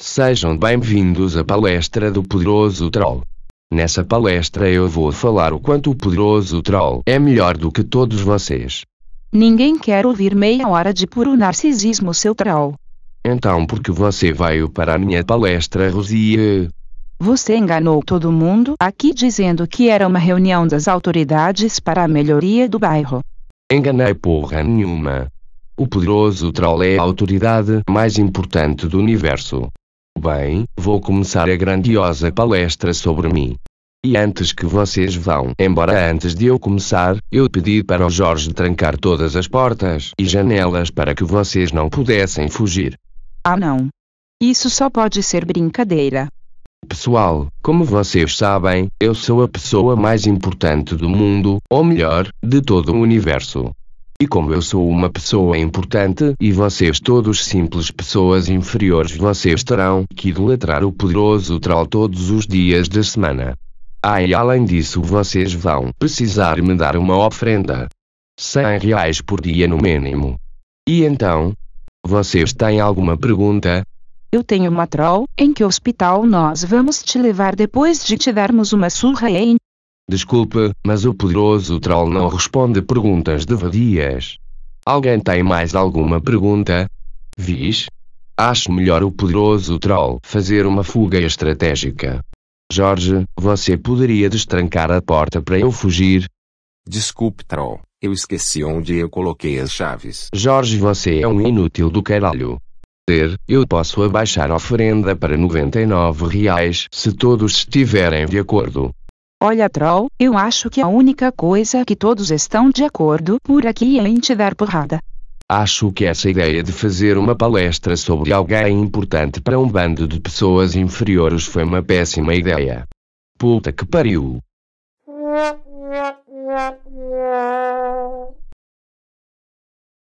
Sejam bem-vindos à palestra do Poderoso Troll. Nessa palestra eu vou falar o quanto o Poderoso Troll é melhor do que todos vocês. Ninguém quer ouvir meia hora de puro narcisismo seu troll. Então por que você veio para a minha palestra, Rosie? Você enganou todo mundo aqui dizendo que era uma reunião das autoridades para a melhoria do bairro. Enganei porra nenhuma. O poderoso troll é a autoridade mais importante do universo. Bem, vou começar a grandiosa palestra sobre mim. E antes que vocês vão embora, antes de eu começar, eu pedi para o Jorge trancar todas as portas e janelas para que vocês não pudessem fugir. Ah, não. Isso só pode ser brincadeira. Pessoal, como vocês sabem, eu sou a pessoa mais importante do mundo, ou melhor, de todo o universo. E como eu sou uma pessoa importante e vocês todos simples pessoas inferiores vocês terão que idolatrar o poderoso Troll todos os dias da semana. Ah e além disso vocês vão precisar me dar uma ofrenda. 100 reais por dia no mínimo. E então? Vocês têm alguma pergunta? Eu tenho uma troll, em que hospital nós vamos te levar depois de te darmos uma surra, hein? Desculpe, mas o poderoso troll não responde perguntas de vadias. Alguém tem mais alguma pergunta? Vis? Acho melhor o poderoso troll fazer uma fuga estratégica. Jorge, você poderia destrancar a porta para eu fugir? Desculpe, troll. Eu esqueci onde eu coloquei as chaves. Jorge, você é um inútil do caralho. Eu posso abaixar a oferenda para 99 reais se todos estiverem de acordo. Olha troll, eu acho que a única coisa que todos estão de acordo por aqui é em te dar porrada. Acho que essa ideia de fazer uma palestra sobre alguém importante para um bando de pessoas inferiores foi uma péssima ideia. Puta que pariu.